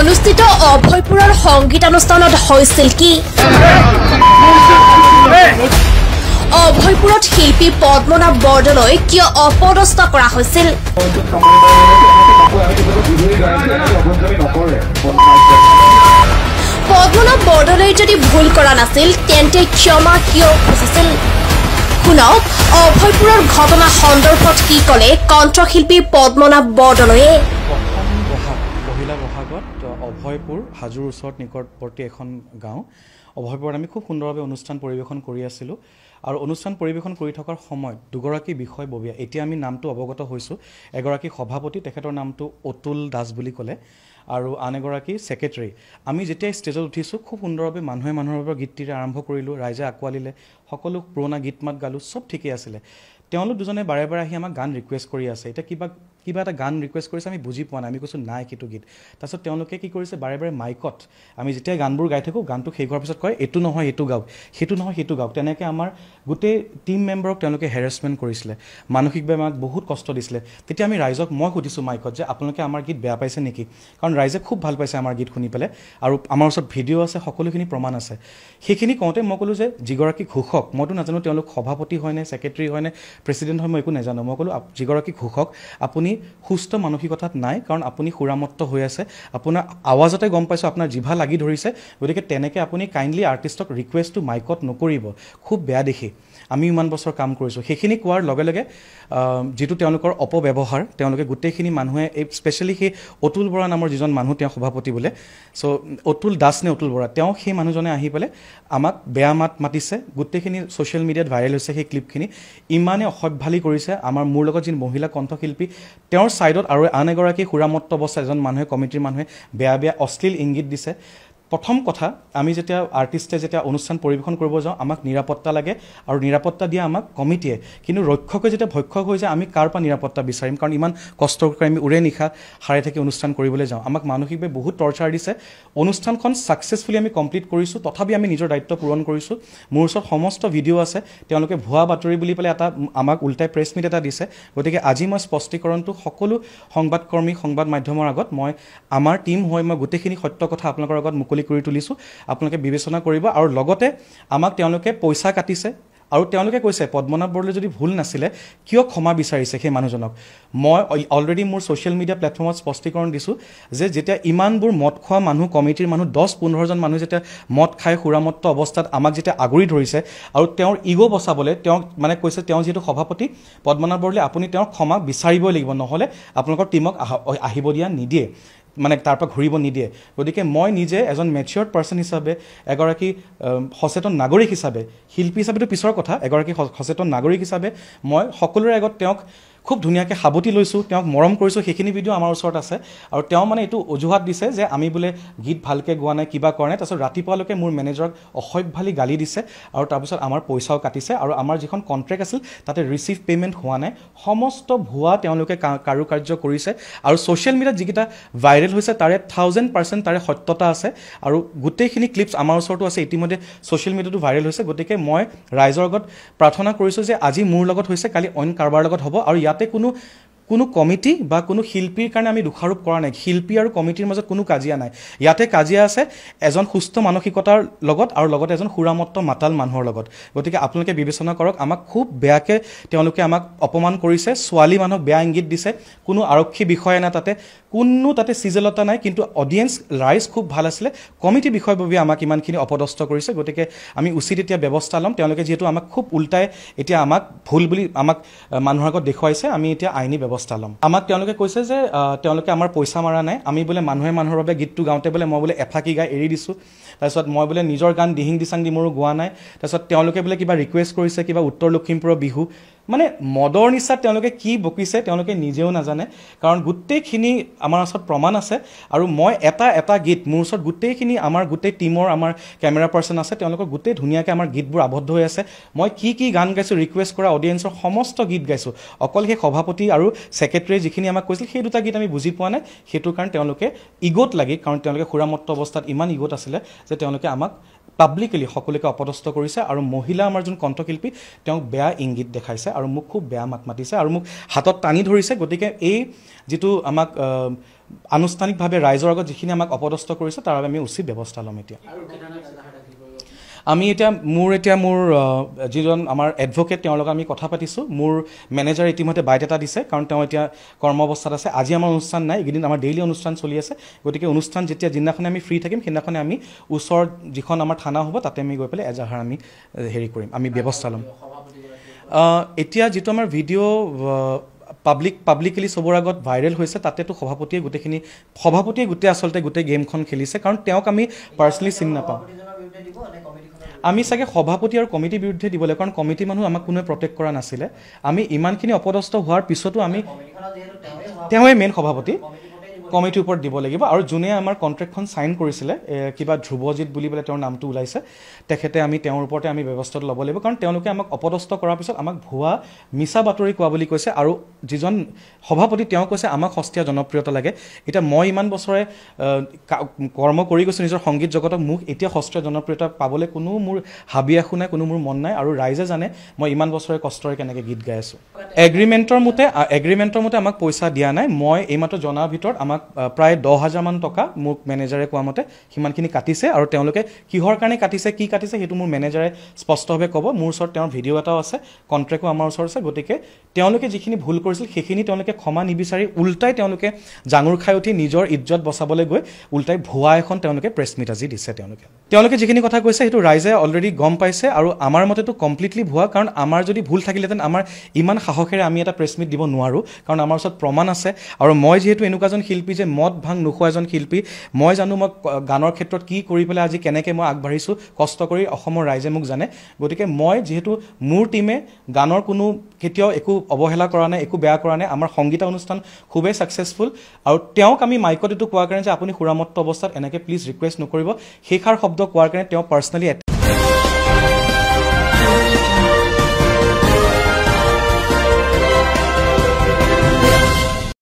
অনুষ্ঠিত অভয়পুৰৰ সংগীতানুষ্ঠানত হৈছিল কি অভয়পুৰত শিল্পী পদ্মনাভ বৰদলৈ কিয় অপদস্থ কৰা হৈছিল পদ্মনাভ বৰদলৈ যদি ভুল কৰা নাছিল তেন্তে ক্ষমা কিয় খুজিছিল শুনক অভয়পুৰৰ ঘটনা সন্দৰ্ভত কি কলে কণ্ঠশিল্পী পদ্মনাভ বৰদলৈয়ে অভয়পুৰ হাজোৰ ওচৰত নিকটৱৰ্তী এখন গাঁও অভয়পুৰত আমি খুব সুন্দৰভাৱে অনুষ্ঠান পৰিৱেশন কৰি আছিলোঁ আৰু অনুষ্ঠান পৰিৱেশন কৰি থকাৰ সময়ত দুগৰাকী বিষয়ববীয়া এতিয়া আমি নামটো অৱগত হৈছোঁ এগৰাকী সভাপতি তেখেতৰ নামটো অতুল দাস বুলি ক'লে আৰু আন এগৰাকী ছেক্ৰেটেৰী আমি যেতিয়া ষ্টেজত উঠিছোঁ খুব সুন্দৰভাৱে মানুহে মানুহৰ বাবে গীতটিৰে আৰম্ভ কৰিলোঁ ৰাইজে আঁকোৱালিলে সকলো পুৰণা গীত মাত গালোঁ চব ঠিকেই আছিলে তেওঁলোক দুজনে বাৰে বাৰে আহি আমাক গান ৰিকুৱেষ্ট কৰি আছে এতিয়া কিবা কিবা এটা গান ৰিকুৱেষ্ট কৰিছে আমি বুজি পোৱা নাই আমি কৈছোঁ নাই সেইটো গীত তাৰপিছত তেওঁলোকে কি কৰিছে বাৰে বাৰে মাইকত আমি যেতিয়া গানবোৰ গাই থাকোঁ গানটো শেষ হোৱাৰ পিছত কয় এইটো নহয় এইটো গাওক সেইটো নহয় সেইটো গাওক তেনেকৈ আমাৰ গোটেই টিম মেম্বাৰক তেওঁলোকে হেৰেচমেণ্ট কৰিছিলে মানসিকভাৱে আমাক বহুত কষ্ট দিছিলে তেতিয়া আমি ৰাইজক মই সুধিছোঁ মাইকত যে আপোনালোকে আমাৰ গীত বেয়া পাইছে নেকি কাৰণ ৰাইজে খুব ভাল পাইছে আমাৰ গীত শুনি পেলাই আৰু আমাৰ ওচৰত ভিডিঅ' আছে সকলোখিনি প্ৰমাণ আছে সেইখিনি কওঁতে মই ক'লোঁ যে যিগৰাকী ঘোষক মইতো নাজানো তেওঁলোক সভাপতি হয়নে ছেক্ৰেটেৰী হয়নে প্ৰেচিডেণ্ট হয় মই একো নাজানো মই ক'লোঁ যিগৰাকী ঘোষক আপুনি সুস্থ মানসিকতাত নাই কাৰণ আপুনি সুৰামত্ত হৈ আছে আপোনাৰ আৱাজতে গম পাইছোঁ আপোনাৰ জিভা লাগি ধৰিছে গতিকে তেনেকৈ আপুনি কাইণ্ডলি আৰ্টিষ্টক ৰিকুৱেষ্টটো মাইকত নকৰিব খুব বেয়া দেখি আমি ইমান বছৰ কাম কৰিছোঁ সেইখিনি কোৱাৰ লগে লগে যিটো তেওঁলোকৰ অপব্যৱহাৰ তেওঁলোকে গোটেইখিনি মানুহে এই স্পেচিয়েলি সেই অতুল বৰা নামৰ যিজন মানুহ তেওঁ সভাপতি বোলে চ' অতুল দাস নে অতুল বৰা তেওঁ সেই মানুহজনে আহি পেলাই আমাক বেয়া মাত মাতিছে গোটেইখিনি ছ'চিয়েল মিডিয়াত ভাইৰেল হৈছে সেই ক্লিপখিনি ইমানেই অসভ্যালি কৰিছে আমাৰ মোৰ লগত যি মহিলা কণ্ঠশিল্পী তেওঁৰ ছাইডত আৰু আন এগৰাকী সুৰামত্ত অৱস্থা এজন মানুহে কমিটিৰ মানুহে বেয়া বেয়া অশ্লীল ইংগিত দিছে প্ৰথম কথা আমি যেতিয়া আৰ্টিষ্টে যেতিয়া অনুষ্ঠান পৰিৱেশন কৰিব যাওঁ আমাক নিৰাপত্তা লাগে আৰু নিৰাপত্তা দিয়া আমাক কমিটিয়ে কিন্তু ৰক্ষকে যেতিয়া ভক্ষক হৈ যায় আমি কাৰ পৰা নিৰাপত্তা বিচাৰিম কাৰণ ইমান কষ্ট কৰি আমি উৰে নিশা সাৰে থাকি অনুষ্ঠান কৰিবলৈ যাওঁ আমাক মানসিকভাৱে বহুত টৰ্চাৰ দিছে অনুষ্ঠানখন ছাকচেছফুলি আমি কমপ্লিট কৰিছোঁ তথাপি আমি নিজৰ দায়িত্ব পূৰণ কৰিছোঁ মোৰ ওচৰত সমস্ত ভিডিঅ' আছে তেওঁলোকে ভুৱা বাতৰি বুলি পেলাই এটা আমাক ওলটাই প্ৰেছ মিট এটা দিছে গতিকে আজি মই স্পষ্টীকৰণটো সকলো সংবাদকৰ্মী সংবাদ মাধ্যমৰ আগত মই আমাৰ টীম হৈ মই গোটেইখিনি সত্য কথা আপোনালোকৰ আগত মুকলি কৰি তুলিছোঁ আপোনালোকে বিবেচনা কৰিব আৰু লগতে আমাক তেওঁলোকে পইচা কাটিছে আৰু তেওঁলোকে কৈছে পদ্মনাথ বৰদলৈ যদি ভুল নাছিলে কিয় ক্ষমা বিচাৰিছে সেই মানুহজনক মই অলৰেডি মোৰ ছ'চিয়েল মিডিয়া প্লেটফৰ্মত স্পষ্টীকৰণ দিছোঁ যে যেতিয়া ইমানবোৰ মদ খোৱা মানুহ কমিটিৰ মানুহ দহ পোন্ধৰজন মানুহ যেতিয়া মদ খাই সুৰামত্ত অৱস্থাত আমাক যেতিয়া আগুৰি ধৰিছে আৰু তেওঁৰ ইগ' বচাবলৈ তেওঁক মানে কৈছে তেওঁ যিহেতু সভাপতি পদ্মনাথ বৰদলৈ আপুনি তেওঁক ক্ষমা বিচাৰিবই লাগিব নহ'লে আপোনালোকৰ টীমক আহিব দিয়া নিদিয়ে মানে তাৰ পৰা ঘূৰিব নিদিয়ে গতিকে মই নিজে এজন মেচিয়ৰ্ড পাৰ্চন হিচাপে এগৰাকী সচেতন নাগৰিক হিচাপে শিল্পী হিচাপেতো পিছৰ কথা এগৰাকী সচেতন নাগৰিক হিচাপে মই সকলোৰে আগত তেওঁক খুব ধুনীয়াকৈ সাবতি লৈছোঁ তেওঁক মৰম কৰিছোঁ সেইখিনি ভিডিঅ' আমাৰ ওচৰত আছে আৰু তেওঁ মানে এইটো অজুহাত দিছে যে আমি বোলে গীত ভালকৈ গোৱা নাই কিবা কৰা নাই তাৰপিছত ৰাতিপুৱালৈকে মোৰ মেনেজাৰক অসভ্যালি গালি দিছে আৰু তাৰপিছত আমাৰ পইচাও কাটিছে আৰু আমাৰ যিখন কণ্ট্ৰেক্ট আছিল তাতে ৰিচিভ পে'মেণ্ট হোৱা নাই সমস্ত ভুৱা তেওঁলোকে কাৰুকাৰ্য কৰিছে আৰু ছ'চিয়েল মিডিয়াত যিকেইটা ভাইৰেল হৈছে তাৰে থাউজেণ্ড পাৰ্চেণ্ট তাৰে সত্যতা আছে আৰু গোটেইখিনি ক্লিপছ আমাৰ ওচৰতো আছে ইতিমধ্যে ছ'চিয়েল মিডিয়াতো ভাইৰেল হৈছে গতিকে মই ৰাইজৰ আগত প্ৰাৰ্থনা কৰিছোঁ যে আজি মোৰ লগত হৈছে কালি অইন কাৰোবাৰ লগত হ'ব আৰু ইয়াত তাতে কোনো কোনো কমিটি বা কোনো শিল্পীৰ কাৰণে আমি দোষাৰোপ কৰা নাই শিল্পী আৰু কমিটিৰ মাজত কোনো কাজিয়া নাই ইয়াতে কাজিয়া আছে এজন সুস্থ মানসিকতাৰ লগত আৰু লগতে এজন সুৰামত্ত মাতাল মানুহৰ লগত গতিকে আপোনালোকে বিবেচনা কৰক আমাক খুব বেয়াকৈ তেওঁলোকে আমাক অপমান কৰিছে ছোৱালী মানুহক বেয়া ইংগিত দিছে কোনো আৰক্ষী বিষয়া নাই তাতে কোনো তাতে চিজলতা নাই কিন্তু অডিয়েঞ্চ ৰাইজ খুব ভাল আছিলে কমিটি বাবে আমাক ইমানখিনি অপদস্থ কৰিছে গতিকে আমি উচিত এতিয়া ব্যৱস্থা ল'ম তেওঁলোকে যিহেতু আমাক খুব ওলটাই এতিয়া আমাক ভুল বুলি আমাক মানুহৰ আগত দেখুৱাইছে আমি এতিয়া আইনী ব্যৱস্থা অৱস্থা ল'ম আমাক তেওঁলোকে কৈছে যে তেওঁলোকে আমাৰ পইচা মৰা নাই আমি বোলে মানুহে মানুহৰ বাবে গীতটো গাওঁতে বোলে মই বোলে এফাকি গাই এৰি দিছোঁ তাৰপিছত মই বোলে নিজৰ গান দিহিং দিচাং দি মোৰো গোৱা নাই তাৰপিছত তেওঁলোকে বোলে কিবা ৰিকুৱেষ্ট কৰিছে কিবা উত্তৰ লখিমপুৰৰ বিহু মানে মদৰ নিচাত তেওঁলোকে কি বকিছে তেওঁলোকে নিজেও নাজানে কাৰণ গোটেইখিনি আমাৰ ওচৰত প্ৰমাণ আছে আৰু মই এটা এটা গীত মোৰ ওচৰত গোটেইখিনি আমাৰ গোটেই টীমৰ আমাৰ কেমেৰা পাৰ্চন আছে তেওঁলোকৰ গোটেই ধুনীয়াকৈ আমাৰ গীতবোৰ আবদ্ধ হৈ আছে মই কি কি গান গাইছোঁ ৰিকুৱেষ্ট কৰা অডিয়েঞ্চৰ সমস্ত গীত গাইছোঁ অকল সেই সভাপতি আৰু ছেক্ৰেটেৰী যিখিনি আমাক কৈছিল সেই দুটা গীত আমি বুজি পোৱা নাই সেইটো কাৰণে তেওঁলোকে ইগত লাগি কাৰণ তেওঁলোকে সুৰামত্ত অৱস্থাত ইমান ইগত আছিলে যে তেওঁলোকে আমাক পাব্লিকেলি সকলোকে অপদস্থ কৰিছে আৰু মহিলা আমাৰ যোন কণ্ঠশিল্পী তেওঁক বেয়া ইংগিত দেখাইছে আৰু মোক খুব বেয়া মাত মাতিছে আৰু মোক হাতত টানি ধৰিছে গতিকে এই যিটো আমাক আনুষ্ঠানিকভাৱে ৰাইজৰ আগত যিখিনি আমাক অপদস্থ কৰিছে তাৰ বাবে আমি উচিত ব্যৱস্থা ল'ম এতিয়া আমি এতিয়া মোৰ এতিয়া মোৰ যিজন আমাৰ এডভকেট তেওঁৰ লগত আমি কথা পাতিছোঁ মোৰ মেনেজাৰে ইতিমধ্যে বাইট এটা দিছে কাৰণ তেওঁ এতিয়া কৰ্ম অৱস্থাত আছে আজি আমাৰ অনুষ্ঠান নাই এইকেইদিন আমাৰ ডেইলি অনুষ্ঠান চলি আছে গতিকে অনুষ্ঠান যেতিয়া যিদিনাখনে আমি ফ্ৰী থাকিম সেইদিনাখনে আমি ওচৰত যিখন আমাৰ থানা হ'ব তাতে আমি গৈ পেলাই এজাহাৰ আমি হেৰি কৰিম আমি ব্যৱস্থা ল'ম এতিয়া যিটো আমাৰ ভিডিঅ' পাব্লিক পাব্লিকেলি চবৰ আগত ভাইৰেল হৈছে তাতেতো সভাপতিয়ে গোটেইখিনি সভাপতিয়ে গোটেই আচলতে গোটেই গেমখন খেলিছে কাৰণ তেওঁক আমি পাৰ্চনেলি চিন নাপাওঁ আমি চাগে সভাপতি আৰু কমিটিৰ বিৰুদ্ধে দিব লাগে কাৰণ কমিটি মানুহ আমাক কোনোৱে প্ৰটেক্ট কৰা নাছিলে আমি ইমানখিনি অপদস্থ হোৱাৰ পিছতো আমি তেওঁৱেই মেইন সভাপতি কমিটিৰ ওপৰত দিব লাগিব আৰু যোনে আমাৰ কণ্ট্ৰেক্টখন ছাইন কৰিছিলে কিবা ধ্ৰুৱজিৎ বুলি পেলাই তেওঁৰ নামটো ওলাইছে তেখেতে আমি তেওঁৰ ওপৰতে আমি ব্যৱস্থাটো ল'ব লাগিব কাৰণ তেওঁলোকে আমাক অপদস্থ কৰাৰ পিছত আমাক ভুৱা মিছা বাতৰি কোৱা বুলি কৈছে আৰু যিজন সভাপতি তেওঁ কৈছে আমাক সস্তীয়া জনপ্ৰিয়তা লাগে এতিয়া মই ইমান বছৰে কৰ্ম কৰি গৈছোঁ নিজৰ সংগীত জগতক মোক এতিয়া সস্তীয়া জনপ্ৰিয়তা পাবলৈ কোনো মোৰ হাবি আশু নাই কোনো মোৰ মন নাই আৰু ৰাইজে জানে মই ইমান বছৰে কষ্টৰে কেনেকৈ গীত গাই আছোঁ এগ্ৰিমেণ্টৰ মতে এগ্ৰিমেণ্টৰ মতে আমাক পইচা দিয়া নাই মই এইমাত্ৰ জনাৰ ভিতৰত আমাক আমাক প্ৰায় দহ হাজাৰমান টকা মোক মেনেজাৰে কোৱা মতে সিমানখিনি কাটিছে আৰু তেওঁলোকে কিহৰ কাৰণে কাটিছে কি কাটিছে সেইটো মোৰ মেনেজাৰে স্পষ্টভাৱে ক'ব মোৰ ওচৰত তেওঁৰ ভিডিঅ' এটাও আছে কণ্ট্ৰেক্টো আমাৰ ওচৰত আছে গতিকে তেওঁলোকে যিখিনি ভুল কৰিছিল সেইখিনি তেওঁলোকে ক্ষমা নিবিচাৰি ওলটাই তেওঁলোকে জাঙুৰ খাই উঠি নিজৰ ইজ্জত বচাবলৈ গৈ ওলটাই ভুৱা এখন তেওঁলোকে প্ৰেছ মিট আজি দিছে তেওঁলোকে তেওঁলোকে যিখিনি কথা কৈছে সেইটো ৰাইজে অলৰেডি গম পাইছে আৰু আমাৰ মতেতো কমপ্লিটলি ভুৱা কাৰণ আমাৰ যদি ভুল থাকিলেহেঁতেন আমাৰ ইমান সাহসেৰে আমি এটা প্ৰেছ মিট দিব নোৱাৰোঁ কাৰণ আমাৰ ওচৰত প্ৰমাণ আছে আৰু মই যিহেতু এনেকুৱা এজন শিল্পী শিল্পী যে মদ ভাং নোখোৱা এজন শিল্পী মই জানো মই গানৰ ক্ষেত্ৰত কি কৰি পেলাই আজি কেনেকৈ মই আগবাঢ়িছোঁ কষ্ট কৰি অসমৰ ৰাইজে মোক জানে গতিকে মই যিহেতু মোৰ টীমে গানৰ কোনো কেতিয়াও একো অৱহেলা কৰা নাই একো বেয়া কৰা নাই আমাৰ সংগীতা অনুষ্ঠান খুবেই ছাকচেছফুল আৰু তেওঁক আমি মাইকত এইটো কোৱাৰ কাৰণে যে আপুনি সুৰামত্ত অৱস্থাত এনেকৈ প্লিজ ৰিকুৱেষ্ট নকৰিব সেইষাৰ শব্দ কোৱাৰ কাৰণে তেওঁ পাৰ্চনেলি